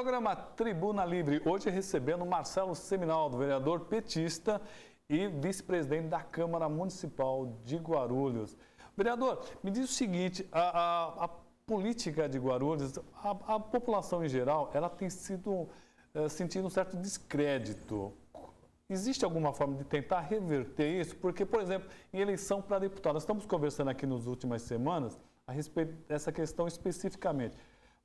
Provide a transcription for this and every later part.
Programa Tribuna Livre, hoje recebendo Marcelo Seminaldo, vereador petista e vice-presidente da Câmara Municipal de Guarulhos. Vereador, me diz o seguinte, a, a, a política de Guarulhos, a, a, população em geral, ela tem sido é, sentindo um certo descrédito. Existe alguma forma de tentar reverter isso? Porque, por exemplo, em eleição para deputado, nós estamos conversando aqui nas últimas semanas a respeito dessa questão especificamente.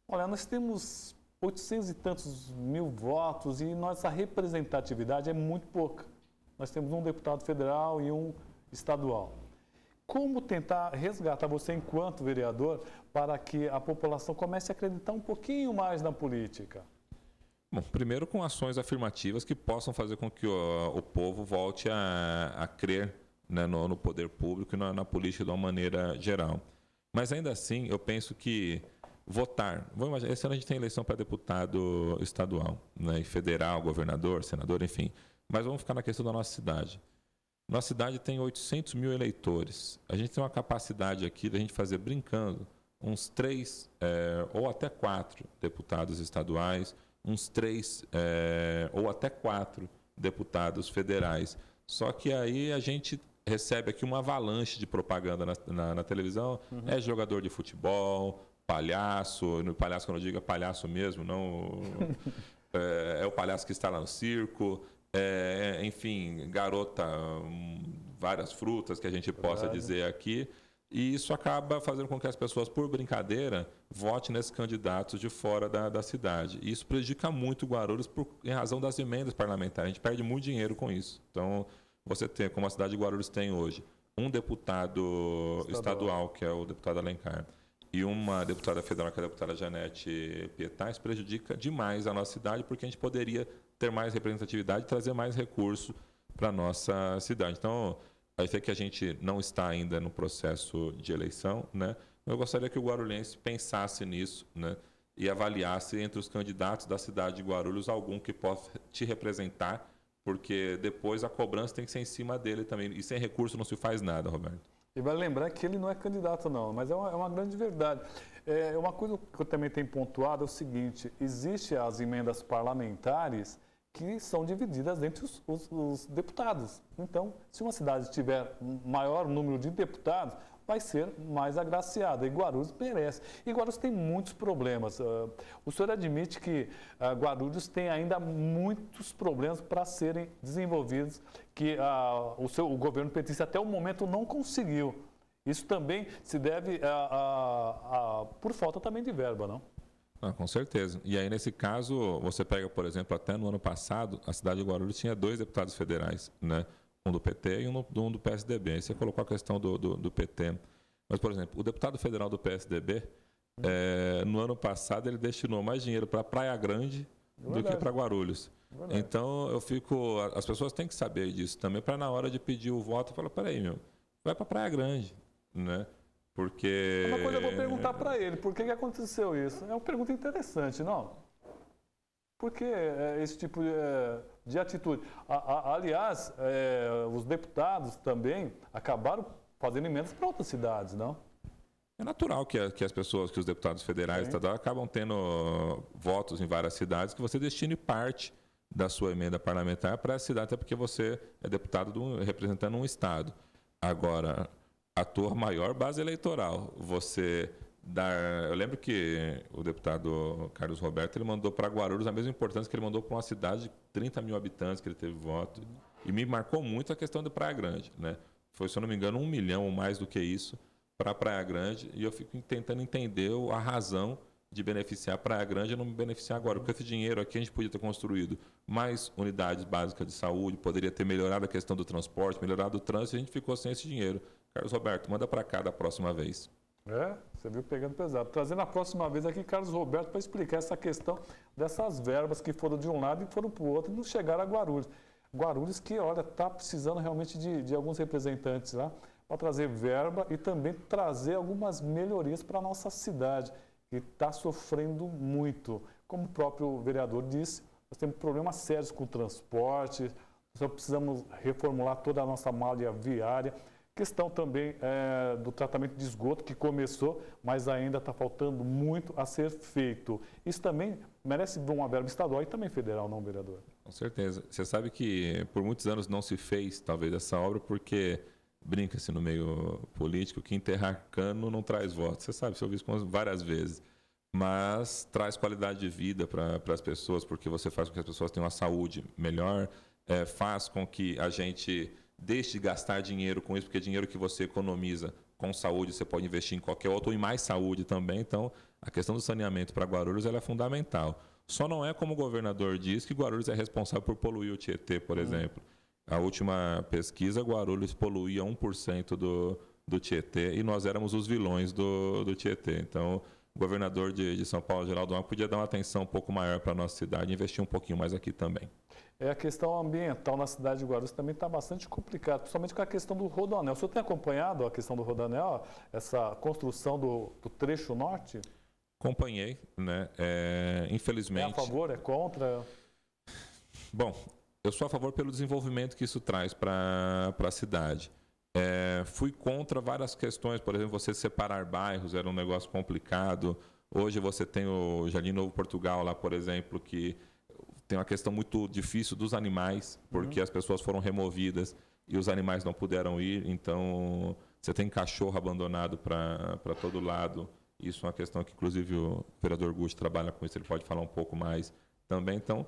Olha, nós temos 800 e tantos mil votos e nossa representatividade é muito pouca. Nós temos um deputado federal e um estadual. Como tentar resgatar você enquanto vereador para que a população comece a acreditar um pouquinho mais na política? Bom, primeiro com ações afirmativas que possam fazer com que o, o povo volte a, a crer né, no, no, poder público e na, na política de uma maneira geral. Mas ainda assim, eu penso que votar. Vamos esse ano a gente tem eleição para deputado estadual, né, federal, governador, senador, enfim. Mas vamos ficar na questão da nossa cidade. Nossa cidade tem 800 mil eleitores. A gente tem uma capacidade aqui da gente fazer, brincando, uns três é, ou até quatro deputados estaduais, uns três é, ou até quatro deputados federais. Só que aí a gente recebe aqui uma avalanche de propaganda na, na, na televisão. Uhum. É jogador de futebol, palhaço, no palhaço quando eu digo é palhaço mesmo, não é, é o palhaço que está lá no circo, é, enfim, garota, hum, várias frutas que a gente possa dizer aqui. E isso acaba fazendo com que as pessoas, por brincadeira, votem nesses candidatos de fora da, da cidade. E isso prejudica muito Guarulhos por, em razão das emendas parlamentares. A gente perde muito dinheiro com isso. Então, você tem, como a cidade de Guarulhos tem hoje, um deputado estadual, estadual que é o deputado Alencar e uma deputada federal, que é a deputada Janete Pietais, prejudica demais a nossa cidade, porque a gente poderia ter mais representatividade e trazer mais recursos para a nossa cidade. Então, aí é que a gente não está ainda no processo de eleição, né? Eu gostaria que o guarulhense pensasse nisso, né? E avaliasse entre os candidatos da cidade de Guarulhos algum que possa te representar, porque depois a cobrança tem que ser em cima dele também. E sem recurso não se faz nada, Roberto. E vai lembrar que ele não é candidato, não, mas é uma, é uma grande verdade. É, uma coisa que eu também tenho pontuado é o seguinte: existem as emendas parlamentares que são divididas entre os, os, os, deputados. Então, se uma cidade tiver um maior número de deputados, vai ser mais agraciada. E Guarulhos merece. E Guarulhos tem muitos problemas. Ah, o senhor admite que ah, Guarulhos tem ainda muitos problemas para serem desenvolvidos, que ah, o, seu, o governo petista até o momento não conseguiu. Isso também se deve por falta também de verba, não? Ah, com certeza. E aí, nesse caso, você pega, por exemplo, até no ano passado, a cidade de Guarulhos tinha dois deputados federais, né? um do PT e um do, um do PSDB. você colocou a questão do, do, do, PT. Mas, por exemplo, o deputado federal do PSDB, é, uhum. eh, no ano passado, ele destinou mais dinheiro para Praia Grande do que para Guarulhos. Então, eu fico. As pessoas têm que saber disso também, para na hora de pedir o voto, falar: peraí, meu, vai para Praia Grande, né? Porque. É uma coisa eu vou perguntar para ele: por que, que aconteceu isso? É uma pergunta interessante, não? Por que eh, esse tipo de. É de atitude. A, a, aliás, é, os deputados também acabaram fazendo emendas para outras cidades, não? É natural que, que as pessoas, que os deputados federais estaduais acabam tendo votos em várias cidades que você destine parte da sua emenda parlamentar para a cidade, até porque você é deputado representando um estado. Agora, a tua maior base eleitoral. Você da, eu lembro que o deputado Carlos Roberto ele mandou para Guarulhos a mesma importância que ele mandou para uma cidade de 30 mil habitantes que ele teve voto. E me marcou muito a questão de Praia Grande. Né? Foi, se eu não me engano, um milhão ou mais do que isso para Praia Grande. E eu fico tentando entender a razão de beneficiar Praia Grande e não me beneficiar agora. Porque esse dinheiro aqui a gente podia ter construído mais unidades básicas de saúde, poderia ter melhorado a questão do transporte, melhorado o trânsito, e a gente ficou sem esse dinheiro. Carlos Roberto, manda para cá da próxima vez. É, você viu pegando pesado. Trazendo a próxima vez aqui Carlos Roberto para explicar essa questão dessas verbas que foram de um lado e foram para o outro e não chegaram a Guarulhos. Guarulhos que, olha, está precisando realmente de, de alguns representantes lá tá? para trazer verba e também trazer algumas melhorias para a nossa cidade, que está sofrendo muito. Como o próprio vereador disse, nós temos problemas sérios com o transporte, nós precisamos reformular toda a nossa malha viária. Questão também é, do tratamento de esgoto que começou, mas ainda está faltando muito a ser feito. Isso também merece uma verba estadual e também federal, não, vereador? Com certeza. Você sabe que por muitos anos não se fez, talvez, essa obra, porque brinca-se no meio político que enterrar cano não traz votos. Você sabe, você ouviu isso várias vezes. Mas traz qualidade de vida para as pessoas, porque você faz com que as pessoas tenham uma saúde melhor, é, faz com que a gente Deixe de gastar dinheiro com isso, porque dinheiro que você economiza com saúde, você pode investir em qualquer outro, ou em mais saúde também. Então, a questão do saneamento para Guarulhos é fundamental. Só não é como o governador diz que Guarulhos é responsável por poluir o Tietê, por uhum. exemplo. A última pesquisa, Guarulhos poluía 1% do, do Tietê e nós éramos os vilões do, do Tietê. Então, o governador de, de São Paulo, Geraldo Alckmin, podia dar uma atenção um pouco maior para a nossa cidade e investir um pouquinho mais aqui também. É, a questão ambiental na cidade de Guarulhos também está bastante complicada, principalmente com a questão do rodoanel. O senhor tem acompanhado a questão do rodoanel, essa construção do, do trecho norte? Acompanhei, né? É, infelizmente. É a favor, é contra? Bom, eu sou a favor pelo desenvolvimento que isso traz para a cidade. É, fui contra várias questões, por exemplo, você separar bairros era um negócio complicado. Hoje você tem o Jardim Novo Portugal lá, por exemplo, que tem uma questão muito difícil dos animais, porque uhum. as pessoas foram removidas e os animais não puderam ir, então você tem cachorro abandonado para todo lado. Isso é uma questão que, inclusive, o vereador Gusto trabalha com isso, ele pode falar um pouco mais também. Então,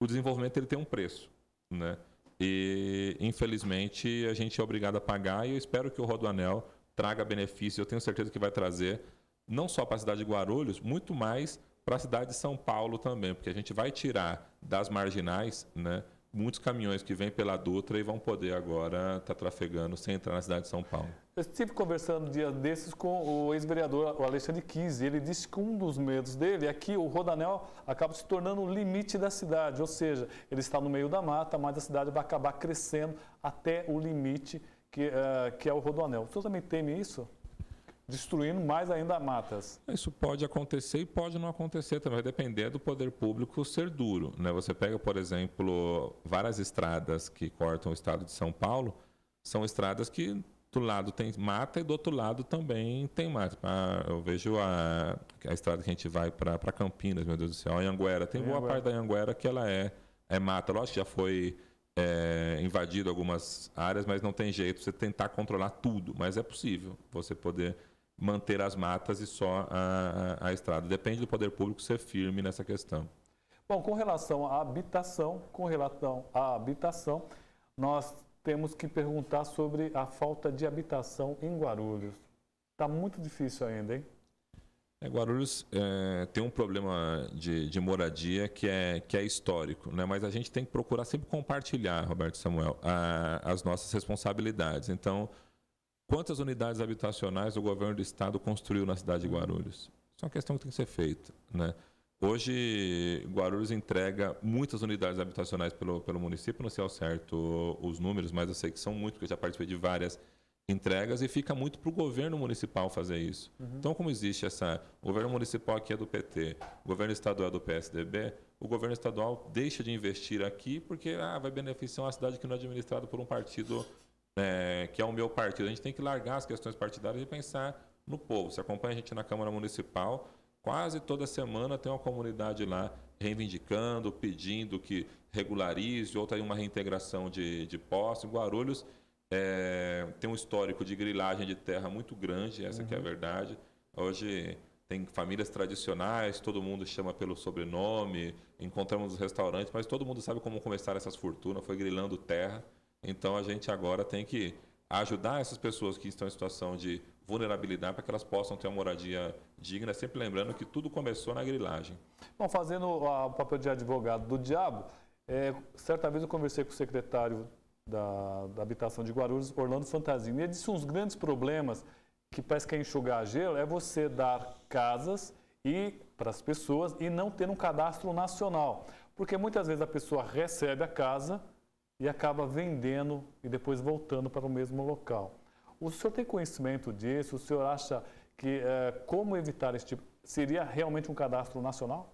o desenvolvimento ele tem um preço, né? E infelizmente a gente é obrigado a pagar e eu espero que o Rodoanel traga benefícios eu tenho certeza que vai trazer, não só para a cidade de Guarulhos, muito mais para a cidade de São Paulo também, porque a gente vai tirar das marginais, né? muitos caminhões que vêm pela Dutra e vão poder agora estar tá trafegando sem entrar na cidade de São Paulo. Eu estive conversando dia desses com o ex-vereador Alexandre Kise. Ele disse que um dos medos dele é que o Rodanel acaba se tornando o limite da cidade, ou seja, ele está no meio da mata, mas a cidade vai acabar crescendo até o limite que, uh, que é o Rodanel. Você também teme isso? destruindo mais ainda matas. Isso pode acontecer e pode não acontecer também, vai depender do poder público ser duro. Né? Você pega, por exemplo, várias estradas que cortam o estado de São Paulo, são estradas que do lado tem mata e do outro lado também tem mata. Ah, eu vejo a, a estrada que a gente vai para Campinas, meu Deus do céu, a Anguera. Tem boa parte da Anguera que ela é, é mata. Lógico que já foi é, invadido algumas áreas, mas não tem jeito você tentar controlar tudo. Mas é possível você poder manter as matas e só a, a, a estrada. Depende do poder público ser firme nessa questão. Bom, com relação à habitação, com relação à habitação, nós temos que perguntar sobre a falta de habitação em Guarulhos. Está muito difícil ainda, hein? É, Guarulhos é, tem um problema de, de, moradia que é, que é histórico, né? mas a gente tem que procurar sempre compartilhar, Roberto Samuel, a, as nossas responsabilidades. Então, Quantas unidades habitacionais o governo do estado construiu na cidade de Guarulhos? Isso é uma questão que tem que ser feita. Né? Hoje, Guarulhos entrega muitas unidades habitacionais pelo, pelo município, não sei ao certo os números, mas eu sei que são muitos, porque eu já participei de várias entregas e fica muito para o governo municipal fazer isso. Uhum. Então, como existe essa. O governo municipal aqui é do PT, o governo estadual é do PSDB, o governo estadual deixa de investir aqui porque ah, vai beneficiar uma cidade que não é administrada por um partido é, que é o meu partido. A gente tem que largar as questões partidárias e pensar no povo. Você acompanha a gente na Câmara Municipal, quase toda semana tem uma comunidade lá reivindicando, pedindo que regularize, ou tem uma reintegração de, de posse. Guarulhos é, tem um histórico de grilagem de terra muito grande, essa uhum. que é a uhum. verdade. Hoje tem famílias tradicionais, todo mundo chama pelo sobrenome, encontramos os restaurantes, mas todo mundo sabe como começar essas fortunas, foi grilando terra. Então a gente agora tem que ajudar essas pessoas que estão em situação de vulnerabilidade para que elas possam ter uma moradia digna, sempre lembrando que tudo começou na grilagem. Bom, fazendo ah, o papel de advogado do diabo, é, certa vez eu conversei com o secretário da, da Habitação de Guarulhos, Orlando Fantasini, e ele disse uns grandes problemas que parece que é enxugar gelo, é você dar casas e para as pessoas e não ter um cadastro nacional. Porque muitas vezes a pessoa recebe a casa, e acaba vendendo e depois voltando para o mesmo local. O senhor tem conhecimento disso? O senhor acha que é, como evitar esse tipo? Seria realmente um cadastro nacional?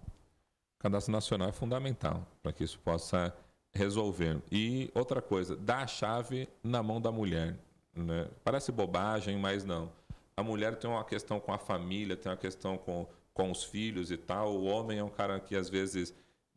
cadastro nacional é fundamental para que isso possa resolver. E outra coisa, dá a chave na mão da mulher. Né? Parece bobagem, mas não. A mulher tem uma questão com a família, tem uma questão com, com os filhos e tal. O homem é um cara que às vezes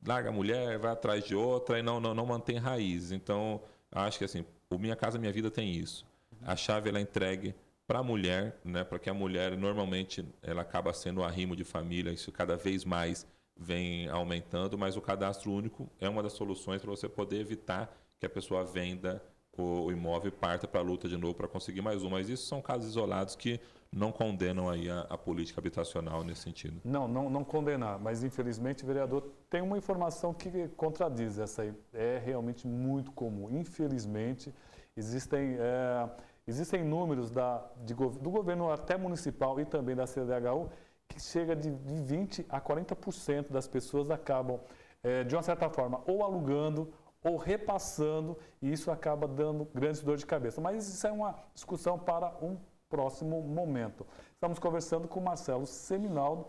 larga a mulher, vai atrás de outra e não, não, não mantém raiz. Então, acho que assim, o Minha Casa Minha Vida tem isso. A chave ela é entregue para a mulher, né? Para que a mulher normalmente ela acaba sendo o arrimo de família, isso cada vez mais vem aumentando, mas o cadastro único é uma das soluções para você poder evitar que a pessoa venda o, imóvel e parta para a luta de novo para conseguir mais um. Mas isso são casos isolados que não condenam aí a, a, política habitacional nesse sentido. Não, não, não condenar, mas infelizmente, vereador, tem uma informação que contradiz essa aí. É realmente muito comum. Infelizmente, existem, é, existem números da, de, do governo até municipal e também da CDHU que chega de, de 20% a 40% das pessoas acabam, é, de uma certa forma, ou alugando ou repassando, e isso acaba dando grandes dor de cabeça. Mas isso é uma discussão para um próximo momento. Estamos conversando com Marcelo Seminaldo,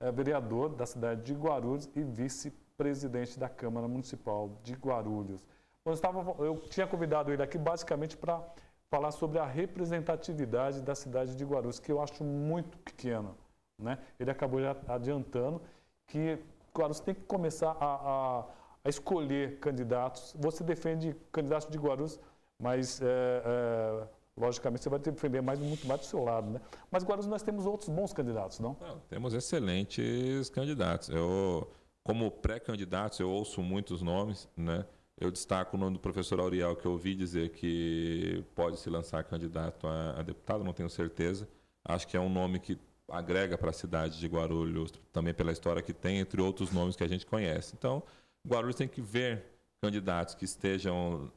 eh, vereador da cidade de Guarulhos e vice-presidente da Câmara Municipal de Guarulhos. Eu, estava, eu tinha convidado ele aqui basicamente para falar sobre a representatividade da cidade de Guarulhos, que eu acho muito pequena. Né? Ele acabou já adiantando que Guarulhos tem que começar a, a, a escolher candidatos. Você defende candidatos de Guarulhos, mas é, é, logicamente você vai ter que defender mais muito mais do seu lado, né? Mas agora nós temos outros bons candidatos, não? não temos excelentes candidatos. Eu, como pré-candidatos, eu ouço muitos nomes, né? Eu destaco o nome do professor Auriel, que eu ouvi dizer que pode se lançar candidato a, a deputado, não tenho certeza. Acho que é um nome que agrega para a cidade de Guarulhos, também pela história que tem, entre outros nomes que a gente conhece. Então, Guarulhos tem que ver candidatos que estejam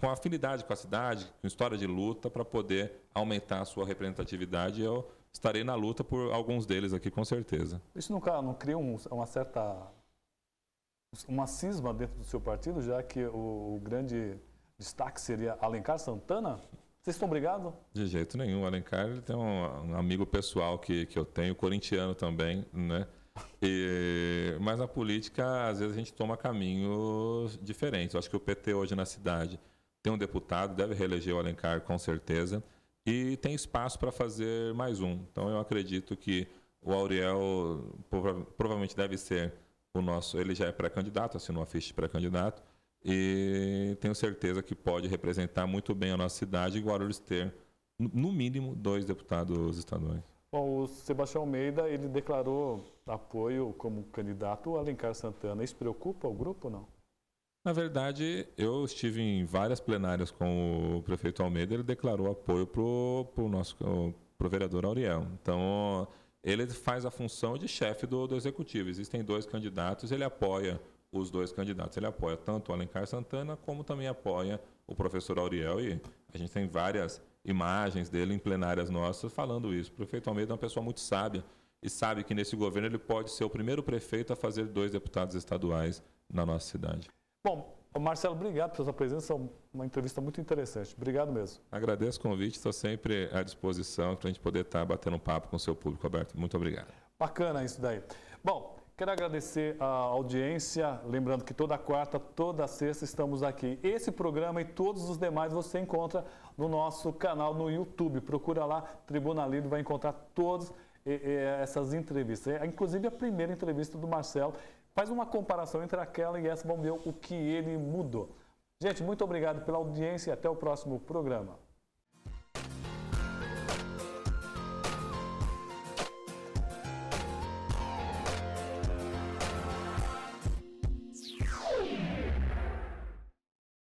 com afinidade com a cidade, com história de luta, para poder aumentar a sua representatividade. Eu estarei na luta por alguns deles aqui, com certeza. Isso não, não cria um, uma certa. uma cisma dentro do seu partido, já que o, o grande destaque seria Alencar Santana? Vocês estão brigados? De jeito nenhum. O Alencar ele tem um, um amigo pessoal que, que eu tenho, corintiano também, né? E, mas na política, às vezes, a gente toma caminhos diferentes. Eu acho que o PT hoje na cidade tem um deputado, deve reeleger o Alencar com certeza, e tem espaço para fazer mais um. Então eu acredito que o Auriel provavelmente deve ser o nosso. Ele já é pré-candidato, assinou a ficha de pré-candidato, e tenho certeza que pode representar muito bem a nossa cidade e Guarulhos ter, no mínimo, dois deputados estaduais. Bom, o Sebastião Almeida, ele declarou apoio como candidato ao Alencar Santana. Isso preocupa o grupo ou não? Na verdade, eu estive em várias plenárias com o prefeito Almeida, ele declarou apoio para o nosso pro vereador Auriel. Então, ele faz a função de chefe do, do executivo. Existem dois candidatos, ele apoia os dois candidatos. Ele apoia tanto o Alencar Santana, como também apoia o professor Auriel. E a gente tem várias imagens dele em plenárias nossas falando isso. O prefeito Almeida é uma pessoa muito sábia e sabe que nesse governo ele pode ser o primeiro prefeito a fazer dois deputados estaduais na nossa cidade. Bom, Marcelo, obrigado pela sua presença, é uma entrevista muito interessante. Obrigado mesmo. Agradeço o convite, estou sempre à disposição para a gente poder estar tá batendo um papo com o seu público aberto. Muito obrigado. Bacana isso daí. Bom, quero agradecer a audiência, lembrando que toda quarta, toda sexta estamos aqui. Esse programa e todos os demais você encontra no nosso canal no YouTube. Procura lá, Tribuna Lido vai encontrar todas eh, eh, essas entrevistas. É, inclusive a primeira entrevista do Marcelo. Faz uma comparação entre aquela e essa, vamos ver o que ele mudou. Gente, muito obrigado pela audiência e até o próximo programa.